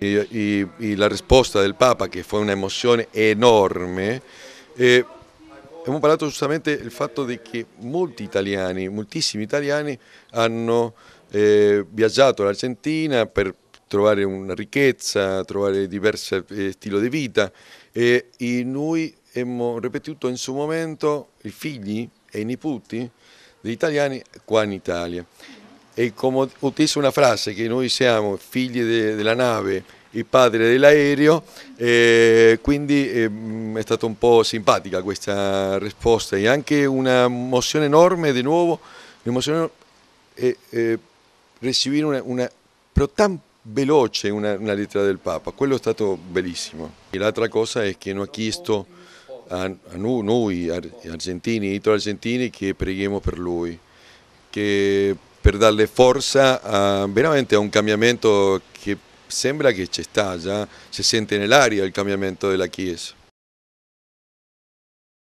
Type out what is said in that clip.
I, i, la risposta del Papa, che fu un'emozione enorme, eh, abbiamo parlato giustamente del fatto che molti italiani, moltissimi italiani hanno eh, viaggiato all'Argentina per trovare una ricchezza, trovare diversi eh, stili di vita e, e noi abbiamo ripetuto in suo momento i figli e i nipoti degli italiani qua in Italia e come utilizzo una frase che noi siamo figli de, della nave, i padri dell'aereo, eh, quindi eh, è stata un po' simpatica questa risposta e anche una emozione enorme di nuovo, un'emozione eh, eh, ricevere una, una, però tan veloce una, una, lettera del Papa, quello è stato bellissimo. l'altra cosa è che non ha chiesto a, a noi, noi argentini, italo-argentini, che preghiamo per lui, che per darle forza a, veramente a un cambiamento che sembra che ci sta già, si sente nell'aria il cambiamento della Chiesa.